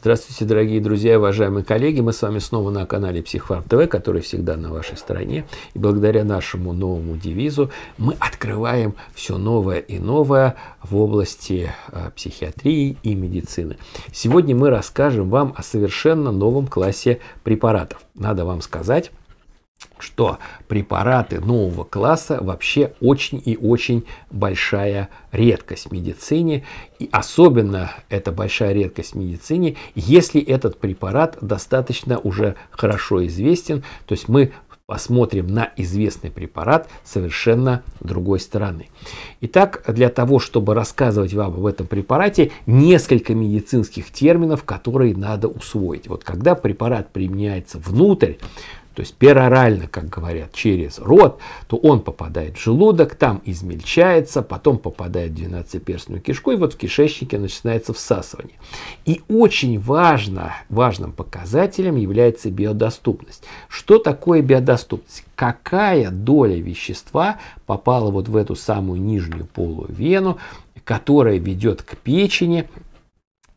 Здравствуйте, дорогие друзья, уважаемые коллеги. Мы с вами снова на канале Психфарм ТВ, который всегда на вашей стороне. И благодаря нашему новому девизу мы открываем все новое и новое в области а, психиатрии и медицины. Сегодня мы расскажем вам о совершенно новом классе препаратов. Надо вам сказать, что препараты нового класса вообще очень и очень большая редкость в медицине. И особенно это большая редкость в медицине, если этот препарат достаточно уже хорошо известен. То есть мы посмотрим на известный препарат совершенно другой стороны. Итак, для того, чтобы рассказывать вам об этом препарате, несколько медицинских терминов, которые надо усвоить. Вот когда препарат применяется внутрь, то есть перорально, как говорят, через рот, то он попадает в желудок, там измельчается, потом попадает в двенадцатиперстную кишку, и вот в кишечнике начинается всасывание. И очень важно, важным показателем является биодоступность. Что такое биодоступность? Какая доля вещества попала вот в эту самую нижнюю полую вену, которая ведет к печени,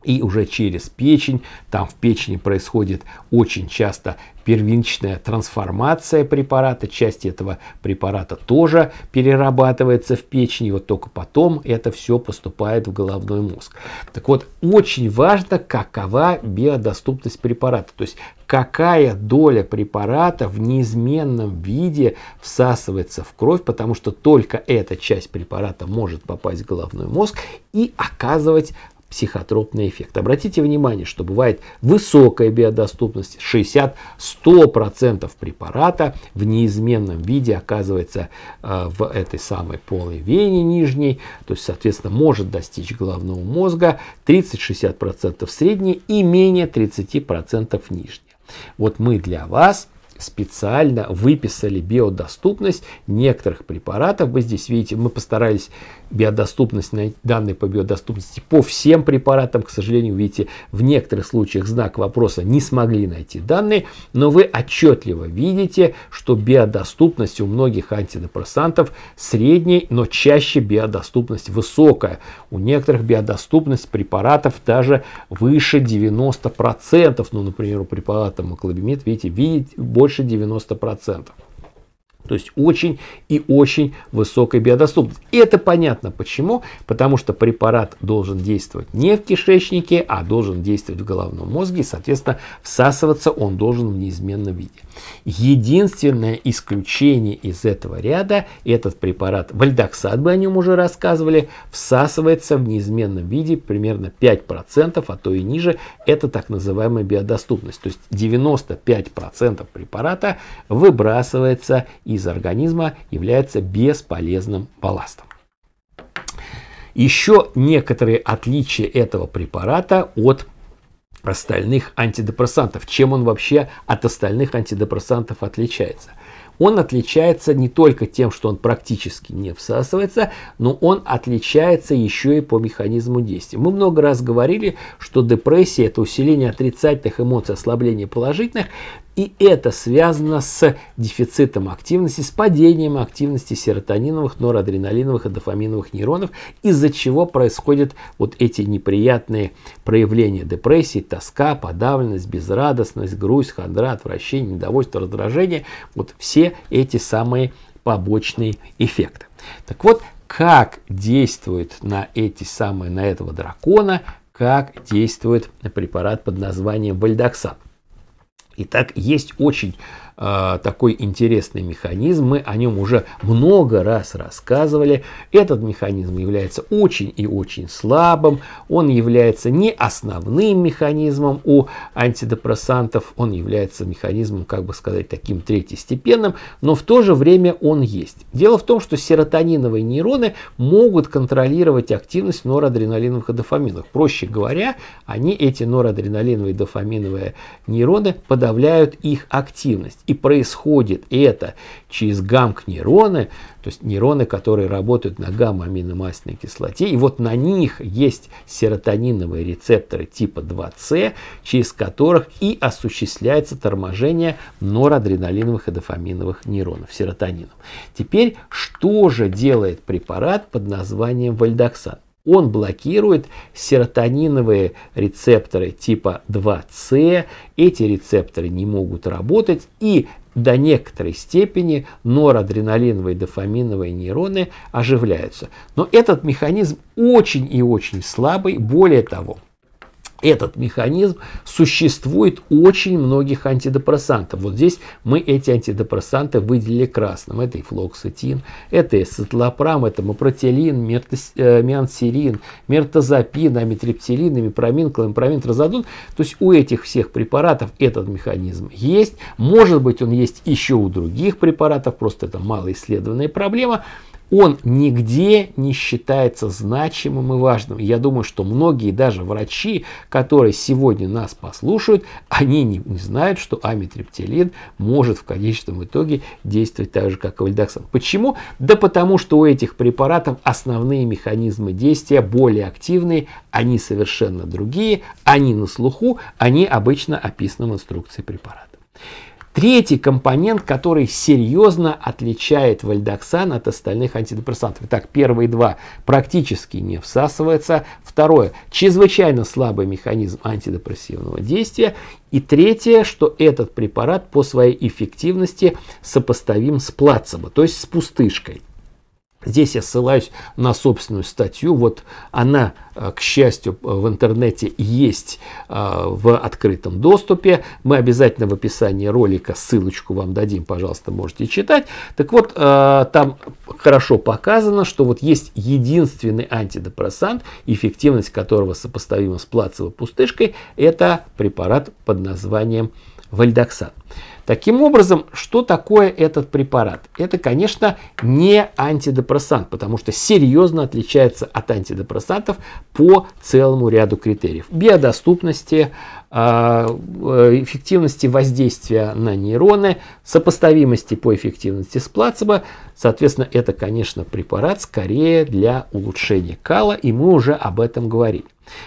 и уже через печень, там в печени происходит очень часто первичная трансформация препарата, часть этого препарата тоже перерабатывается в печени, вот только потом это все поступает в головной мозг. Так вот, очень важно, какова биодоступность препарата, то есть какая доля препарата в неизменном виде всасывается в кровь, потому что только эта часть препарата может попасть в головной мозг и оказывать психотропный эффект. Обратите внимание, что бывает высокая биодоступность, 60-100% препарата в неизменном виде оказывается э, в этой самой полой вене нижней, то есть, соответственно, может достичь головного мозга 30-60% средней и менее 30% нижней. Вот мы для вас специально выписали биодоступность некоторых препаратов. Вы здесь видите, мы постарались биодоступность, найти данные по биодоступности по всем препаратам. К сожалению, видите, в некоторых случаях знак вопроса не смогли найти данные, но вы отчетливо видите, что биодоступность у многих антидепрессантов средней, но чаще биодоступность высокая. У некоторых биодоступность препаратов даже выше 90%. Ну, например, у препарата маклобимид, видите, видеть больше больше 90%. То есть очень и очень высокая биодоступность. И это понятно почему. Потому что препарат должен действовать не в кишечнике, а должен действовать в головном мозге. И, соответственно, всасываться он должен в неизменном виде. Единственное исключение из этого ряда, этот препарат, вальдоксат, мы о нем уже рассказывали, всасывается в неизменном виде примерно 5%, а то и ниже. Это так называемая биодоступность. То есть 95% препарата выбрасывается из из организма является бесполезным балластом. Еще некоторые отличия этого препарата от остальных антидепрессантов. Чем он вообще от остальных антидепрессантов отличается? Он отличается не только тем, что он практически не всасывается, но он отличается еще и по механизму действия. Мы много раз говорили, что депрессия – это усиление отрицательных эмоций, ослабление положительных. И это связано с дефицитом активности, с падением активности серотониновых, норадреналиновых и дофаминовых нейронов, из-за чего происходят вот эти неприятные проявления депрессии, тоска, подавленность, безрадостность, грусть, хандра, отвращение, недовольство, раздражение. Вот все эти самые побочные эффекты. Так вот, как действует на эти самые, на этого дракона, как действует препарат под названием вальдоксан. Итак, есть очень а, такой интересный механизм. Мы о нем уже много раз рассказывали. Этот механизм является очень и очень слабым. Он является не основным механизмом у антидепрессантов. Он является механизмом, как бы сказать, таким третьестепенным, но в то же время он есть. Дело в том, что серотониновые нейроны могут контролировать активность норадреналиновых и дофаминовых. Проще говоря, они, эти норадреналиновые и дофаминовые нейроны, подавляют их активность. И происходит это через гамк-нейроны, то есть нейроны, которые работают на гамма-аминомасляной кислоте. И вот на них есть серотониновые рецепторы типа 2С, через которых и осуществляется торможение норадреналиновых и дофаминовых нейронов серотонином. Теперь что же делает препарат под названием вальдоксан? Он блокирует серотониновые рецепторы типа 2С. Эти рецепторы не могут работать. И до некоторой степени норадреналиновые дофаминовые нейроны оживляются. Но этот механизм очень и очень слабый. Более того, этот механизм существует у очень многих антидепрессантов. Вот здесь мы эти антидепрессанты выделили красным. Это и флоксетин, это и сатлопрам, это мопротилин, мертос, э, мертозапин, амитриптилин, имипромин, кломипромин, тразодон. То есть у этих всех препаратов этот механизм есть. Может быть он есть еще у других препаратов, просто это малоисследованная проблема он нигде не считается значимым и важным. Я думаю, что многие даже врачи, которые сегодня нас послушают, они не, не знают, что амитриптилин может в конечном итоге действовать так же, как и вальдоксан. Почему? Да потому что у этих препаратов основные механизмы действия более активные, они совершенно другие, они на слуху, они обычно описаны в инструкции препарата. Третий компонент, который серьезно отличает вальдоксан от остальных антидепрессантов. Итак, первые два практически не всасываются. Второе, чрезвычайно слабый механизм антидепрессивного действия. И третье, что этот препарат по своей эффективности сопоставим с плацебо, то есть с пустышкой. Здесь я ссылаюсь на собственную статью. Вот она, э, к счастью, э, в интернете есть э, в открытом доступе. Мы обязательно в описании ролика ссылочку вам дадим, пожалуйста, можете читать. Так вот, там хорошо показано, что вот есть единственный антидепрессант, эффективность которого сопоставима с плацебо-пустышкой. Это препарат под названием вальдоксан. Таким образом, что такое этот препарат? Это, конечно, не антидепрессант, потому что серьезно отличается от антидепрессантов по целому ряду критериев. Биодоступности, а, э, эффективности воздействия на нейроны, сопоставимости по эффективности с плацебо. Соответственно, это, конечно, препарат скорее для улучшения кала, и мы уже об этом говорили.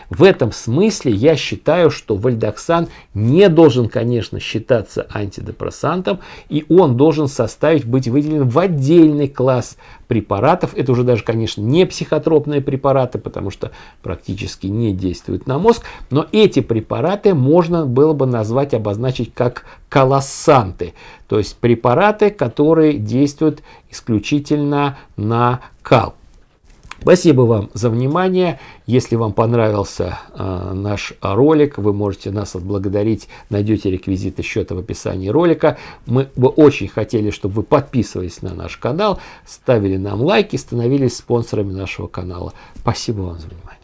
В этом смысле я считаю, что вальдоксан не должен, конечно, считаться антидепрессантом, и он должен составить, быть выделен в отдельный класс препаратов. Это уже даже, конечно, не психотропные препараты, потому что практически не действуют на мозг, но эти препараты можно было бы назвать, обозначить как колоссанты, то есть препараты, которые действуют исключительно на кал. Спасибо вам за внимание. Если вам понравился э, наш ролик, вы можете нас отблагодарить. Найдете реквизиты счета в описании ролика. Мы бы очень хотели, чтобы вы подписывались на наш канал, ставили нам лайки, становились спонсорами нашего канала. Спасибо вам за внимание.